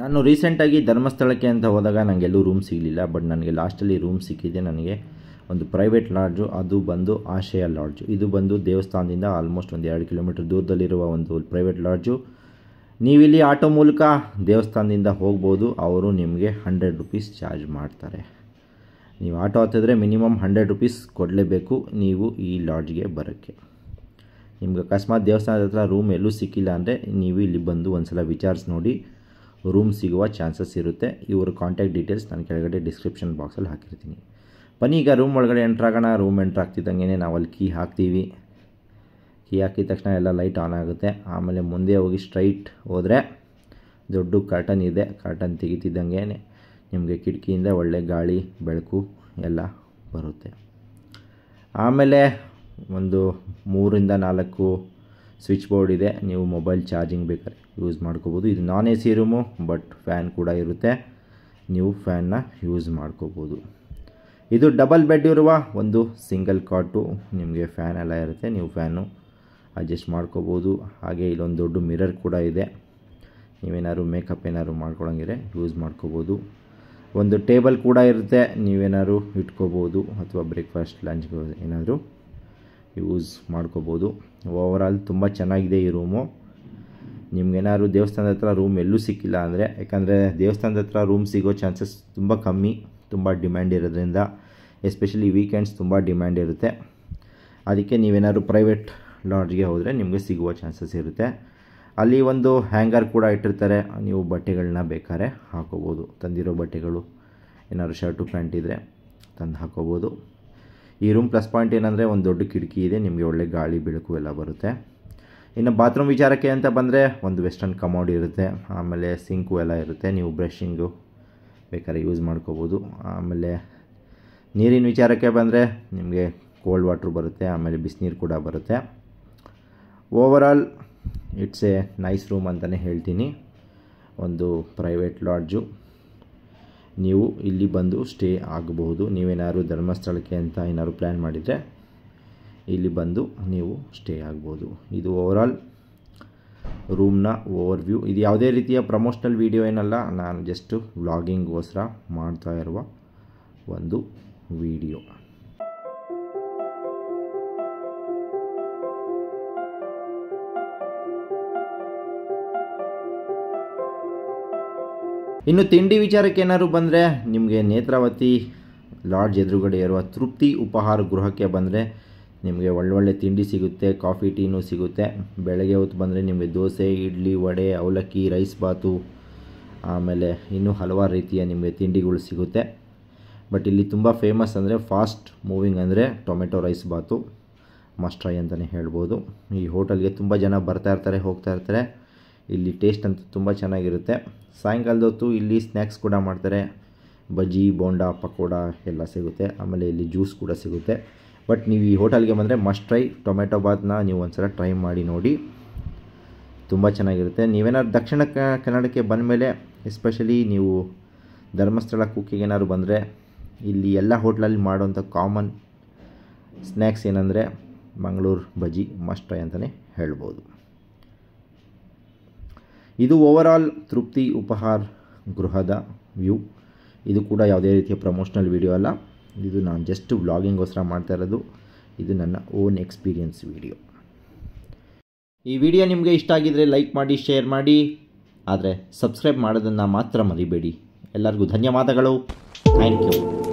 ನಾನು ರೀಸೆಂಟಾಗಿ ಧರ್ಮಸ್ಥಳಕ್ಕೆ ಅಂತ ಹೋದಾಗ ನನಗೆಲ್ಲೂ ರೂಮ್ ಸಿಗಲಿಲ್ಲ ಬಟ್ ನನಗೆ ಲಾಸ್ಟಲ್ಲಿ ರೂಮ್ ಸಿಕ್ಕಿದೆ ನನಗೆ ಒಂದು ಪ್ರೈವೇಟ್ ಲಾಡ್ಜು ಅದು ಬಂದು ಆಶಯ ಲಾಡ್ಜು ಇದು ಬಂದು ದೇವಸ್ಥಾನದಿಂದ ಆಲ್ಮೋಸ್ಟ್ ಒಂದು ಎರಡು ಕಿಲೋಮೀಟರ್ ದೂರದಲ್ಲಿರುವ ಒಂದು ಪ್ರೈವೇಟ್ ಲಾಡ್ಜು ನೀವಿಲ್ಲಿ ಆಟೋ ಮೂಲಕ ದೇವಸ್ಥಾನದಿಂದ ಹೋಗ್ಬೋದು ಅವರು ನಿಮಗೆ ಹಂಡ್ರೆಡ್ ರುಪೀಸ್ ಚಾರ್ಜ್ ಮಾಡ್ತಾರೆ ನೀವು ಆಟೋ ಹತ್ತಿದ್ರೆ ಮಿನಿಮಮ್ ಹಂಡ್ರೆಡ್ ರುಪೀಸ್ ಕೊಡಲೇಬೇಕು ನೀವು ಈ ಲಾಡ್ಜ್ಗೆ ಬರೋಕ್ಕೆ ನಿಮ್ಗೆ ಅಕಸ್ಮಾತ್ ದೇವಸ್ಥಾನದ ಹತ್ರ ರೂಮ್ ಎಲ್ಲೂ ಸಿಕ್ಕಿಲ್ಲ ಅಂದರೆ ನೀವು ಇಲ್ಲಿ ಬಂದು ಒಂದು ಸಲ ವಿಚಾರಿಸಿ ನೋಡಿ ರೂಮ್ ಸಿಗುವ ಚಾನ್ಸಸ್ ಇರುತ್ತೆ ಇವರು ಕಾಂಟ್ಯಾಕ್ಟ್ ಡೀಟೇಲ್ಸ್ ನಾನು ಕೆಳಗಡೆ ಡಿಸ್ಕ್ರಿಪ್ಷನ್ ಬಾಕ್ಸಲ್ಲಿ ಹಾಕಿರ್ತೀನಿ ಬನ್ನಿ ಈಗ ರೂಮ್ ಒಳಗಡೆ ಆಗೋಣ ರೂಮ್ ಎಂಟ್ರ್ ಆಗ್ತಿದ್ದಂಗೆ ನಾವು ಅಲ್ಲಿ ಕೀ ಹಾಕ್ತೀವಿ ಕೀ ಹಾಕಿದ ತಕ್ಷಣ ಎಲ್ಲ ಲೈಟ್ ಆನ್ ಆಗುತ್ತೆ ಆಮೇಲೆ ಮುಂದೆ ಹೋಗಿ ಸ್ಟ್ರೈಟ್ ಹೋದರೆ ದೊಡ್ಡ ಕರ್ಟನ್ ಇದೆ ಕರ್ಟನ್ ತೆಗಿತಿದ್ದಂಗೆ ನಿಮಗೆ ಕಿಟಕಿಯಿಂದ ಒಳ್ಳೆ ಗಾಳಿ ಬೆಳಕು ಎಲ್ಲ ಬರುತ್ತೆ ಆಮೇಲೆ ಒಂದು ಮೂರಿಂದ ನಾಲ್ಕು ಸ್ವಿಚ್ ಬೋರ್ಡ್ ಇದೆ ನೀವು ಮೊಬೈಲ್ ಚಾರ್ಜಿಂಗ್ ಬೇಕಾದ್ರೆ ಯೂಸ್ ಮಾಡ್ಕೋಬೋದು ಇದು non A C room but fan ಕೂಡ ಇರುತ್ತೆ ನೀವು ಫ್ಯಾನ್ನ ಯೂಸ್ ಮಾಡ್ಕೋಬೋದು ಇದು ಡಬಲ್ ಬೆಡ್ ಇರುವ ಒಂದು ಸಿಂಗಲ್ ಕಾಟು ನಿಮಗೆ ಫ್ಯಾನ್ ಎಲ್ಲ ಇರುತ್ತೆ ನೀವು ಫ್ಯಾನು ಅಡ್ಜಸ್ಟ್ ಮಾಡ್ಕೋಬೋದು ಹಾಗೆ ಇಲ್ಲೊಂದು ದೊಡ್ಡ ಮಿರರ್ ಕೂಡ ಇದೆ ನೀವೇನಾದ್ರು ಮೇಕಪ್ ಏನಾದ್ರು ಮಾಡ್ಕೊಳಂಗಿದ್ರೆ ಯೂಸ್ ಮಾಡ್ಕೋಬೋದು ಒಂದು ಟೇಬಲ್ ಕೂಡ ಇರುತ್ತೆ ನೀವೇನಾದ್ರು ಇಟ್ಕೋಬೋದು ಅಥವಾ ಬ್ರೇಕ್ಫಾಸ್ಟ್ ಲಂಚ್ಗೆ ಏನಾದರೂ ಯೂಸ್ ಮಾಡ್ಕೋಬೋದು ಓವರಾಲ್ ತುಂಬ ಚೆನ್ನಾಗಿದೆ ಈ ರೂಮು ನಿಮ್ಗೇನಾದ್ರು ದೇವಸ್ಥಾನದ ಹತ್ರ ರೂಮ್ ಎಲ್ಲೂ ಸಿಕ್ಕಿಲ್ಲ ಅಂದರೆ ಯಾಕಂದರೆ ದೇವಸ್ಥಾನದ ಹತ್ರ ರೂಮ್ ಸಿಗೋ ಚಾನ್ಸಸ್ ತುಂಬ ಕಮ್ಮಿ ತುಂಬ ಡಿಮ್ಯಾಂಡ್ ಇರೋದ್ರಿಂದ ಎಸ್ಪೆಷಲಿ ವೀಕೆಂಡ್ಸ್ ತುಂಬ ಡಿಮ್ಯಾಂಡ್ ಇರುತ್ತೆ ಅದಕ್ಕೆ ನೀವೇನಾದ್ರು ಪ್ರೈವೇಟ್ ಲಾಡ್ಜ್ಗೆ ಹೋದರೆ ನಿಮಗೆ ಸಿಗುವ ಚಾನ್ಸಸ್ ಇರುತ್ತೆ ಅಲ್ಲಿ ಒಂದು ಹ್ಯಾಂಗರ್ ಕೂಡ ಇಟ್ಟಿರ್ತಾರೆ ನೀವು ಬಟ್ಟೆಗಳನ್ನ ಬೇಕಾದ್ರೆ ಹಾಕೋಬೋದು ತಂದಿರೋ ಬಟ್ಟೆಗಳು ಏನಾದ್ರು ಶರ್ಟು ಪ್ಯಾಂಟ್ ಇದ್ದರೆ ತಂದು ಹಾಕೋಬೋದು ಈ ರೂಮ್ ಪ್ಲಸ್ ಪಾಯಿಂಟ್ ಏನಂದರೆ ಒಂದು ದೊಡ್ಡ ಕಿಟಕಿ ಇದೆ ನಿಮಗೆ ಒಳ್ಳೆ ಗಾಳಿ ಬೆಳಕು ಎಲ್ಲ ಬರುತ್ತೆ ಇನ್ನು ಬಾತ್ರೂಮ್ ವಿಚಾರಕ್ಕೆ ಅಂತ ಬಂದರೆ ಒಂದು ವೆಸ್ಟರ್ನ್ ಕಮೋಡ್ ಇರುತ್ತೆ ಆಮೇಲೆ ಸಿಂಕು ಎಲ್ಲ ಇರುತ್ತೆ ನೀವು ಬ್ರಷಿಂಗು ಬೇಕಾದ್ರೆ ಯೂಸ್ ಮಾಡ್ಕೋಬೋದು ಆಮೇಲೆ ನೀರಿನ ವಿಚಾರಕ್ಕೆ ಬಂದರೆ ನಿಮಗೆ ಕೋಲ್ಡ್ ವಾಟ್ರ್ ಬರುತ್ತೆ ಆಮೇಲೆ ಬಿಸಿನೀರು ಕೂಡ ಬರುತ್ತೆ overall it's a nice room ಅಂತಲೇ ಹೇಳ್ತೀನಿ ಒಂದು ಪ್ರೈವೇಟ್ ಲಾಡ್ಜು ನೀವು ಇಲ್ಲಿ ಬಂದು ಸ್ಟೇ ಆಗಬಹುದು ನೀವೇನಾದ್ರು ಧರ್ಮಸ್ಥಳಕ್ಕೆ ಅಂತ ಏನಾದ್ರು ಪ್ಲ್ಯಾನ್ ಮಾಡಿದರೆ ಇಲ್ಲಿ ಬಂದು ನೀವು ಸ್ಟೇ ಆಗ್ಬೋದು ಇದು ಓವರಾಲ್ ರೂಮ್ನ ಓವರ್ ವ್ಯೂ ಇದು ಯಾವುದೇ ರೀತಿಯ ಪ್ರಮೋಷ್ನಲ್ ವೀಡಿಯೋ ಏನಲ್ಲ ನಾನು ಜಸ್ಟು ವ್ಲಾಗಿಂಗ್ಗೋಸ್ಕರ ಮಾಡ್ತಾ ಇರುವ ಒಂದು ವೀಡಿಯೋ ಇನ್ನು ತಿಂಡಿ ವಿಚಾರಕ್ಕೆ ಏನಾದ್ರು ಬಂದರೆ ನಿಮಗೆ ನೇತ್ರಾವತಿ ಲಾಡ್ಜ್ ಎದುರುಗಡೆ ಇರುವ ತೃಪ್ತಿ ಉಪಹಾರ ಗೃಹಕ್ಕೆ ಬಂದರೆ ನಿಮಗೆ ಒಳ್ಳೊಳ್ಳೆ ತಿಂಡಿ ಸಿಗುತ್ತೆ ಕಾಫಿ ಟೀನೂ ಸಿಗುತ್ತೆ ಬೆಳಗ್ಗೆ ಹೊತ್ತು ಬಂದರೆ ನಿಮಗೆ ದೋಸೆ ಇಡ್ಲಿ ವಡೆ ಅವಲಕ್ಕಿ ರೈಸ್ ಬಾತು ಆಮೇಲೆ ಇನ್ನೂ ಹಲವಾರು ರೀತಿಯ ನಿಮಗೆ ತಿಂಡಿಗಳು ಸಿಗುತ್ತೆ ಬಟ್ ಇಲ್ಲಿ ತುಂಬ ಫೇಮಸ್ ಅಂದರೆ ಫಾಸ್ಟ್ ಮೂವಿಂಗ್ ಅಂದರೆ ಟೊಮೆಟೊ ರೈಸ್ ಬಾತು ಮಸ್ಟ್ ಅಂತಲೇ ಹೇಳ್ಬೋದು ಈ ಹೋಟೆಲ್ಗೆ ತುಂಬ ಜನ ಬರ್ತಾ ಇರ್ತಾರೆ ಹೋಗ್ತಾ ಇರ್ತಾರೆ ಇಲ್ಲಿ ಟೇಸ್ಟ್ ಅಂತೂ ತುಂಬ ಚೆನ್ನಾಗಿರುತ್ತೆ ಸಾಯಂಕಾಲದ ಹೊತ್ತು ಇಲ್ಲಿ ಸ್ನ್ಯಾಕ್ಸ್ ಕೂಡ ಮಾಡ್ತಾರೆ ಬಜ್ಜಿ ಬೋಂಡಾ ಪಕೋಡ ಎಲ್ಲ ಸಿಗುತ್ತೆ ಆಮೇಲೆ ಇಲ್ಲಿ ಜ್ಯೂಸ್ ಕೂಡ ಸಿಗುತ್ತೆ ಬಟ್ ನೀವು ಈ ಹೋಟೆಲ್ಗೆ ಬಂದರೆ ಮಸ್ಟ್ ಟ್ರೈ ಟೊಮೆಟೊ ಬಾತ್ನ ನೀವು ಒಂದ್ಸಲ ಟ್ರೈ ಮಾಡಿ ನೋಡಿ ತುಂಬ ಚೆನ್ನಾಗಿರುತ್ತೆ ನೀವೇನಾದ್ರು ದಕ್ಷಿಣ ಕನ್ನಡಕ್ಕೆ ಬಂದಮೇಲೆ ಎಸ್ಪೆಷಲಿ ನೀವು ಧರ್ಮಸ್ಥಳ ಕುಕ್ಕಿಗೆ ಏನಾದ್ರು ಬಂದರೆ ಇಲ್ಲಿ ಎಲ್ಲ ಹೋಟ್ಲಲ್ಲಿ ಮಾಡುವಂಥ ಕಾಮನ್ ಸ್ನ್ಯಾಕ್ಸ್ ಏನಂದರೆ ಮಂಗಳೂರು ಬಜ್ಜಿ ಮಸ್ಟ್ ಟ್ರೈ ಅಂತಲೇ ಹೇಳ್ಬೋದು ಇದು ಓವರಾಲ್ ತೃಪ್ತಿ ಉಪಹಾರ ಗೃಹದ ವ್ಯೂ ಇದು ಕೂಡ ಯಾವುದೇ ರೀತಿಯ ಪ್ರಮೋಷನಲ್ ವೀಡಿಯೋ ಅಲ್ಲ ಇದು ನಾನು ಜಸ್ಟ್ ವ್ಲಾಗಿಂಗೋಸ್ಕರ ಮಾಡ್ತಾ ಇರೋದು ಇದು ನನ್ನ ಓನ್ ಎಕ್ಸ್ಪೀರಿಯನ್ಸ್ ವಿಡಿಯೋ ಈ ವಿಡಿಯೋ ನಿಮಗೆ ಇಷ್ಟ ಆಗಿದರೆ ಲೈಕ್ ಮಾಡಿ ಶೇರ್ ಮಾಡಿ ಆದರೆ ಸಬ್ಸ್ಕ್ರೈಬ್ ಮಾಡೋದನ್ನು ಮಾತ್ರ ಮರಿಬೇಡಿ ಎಲ್ಲರಿಗೂ ಧನ್ಯವಾದಗಳು ಥ್ಯಾಂಕ್ ಯು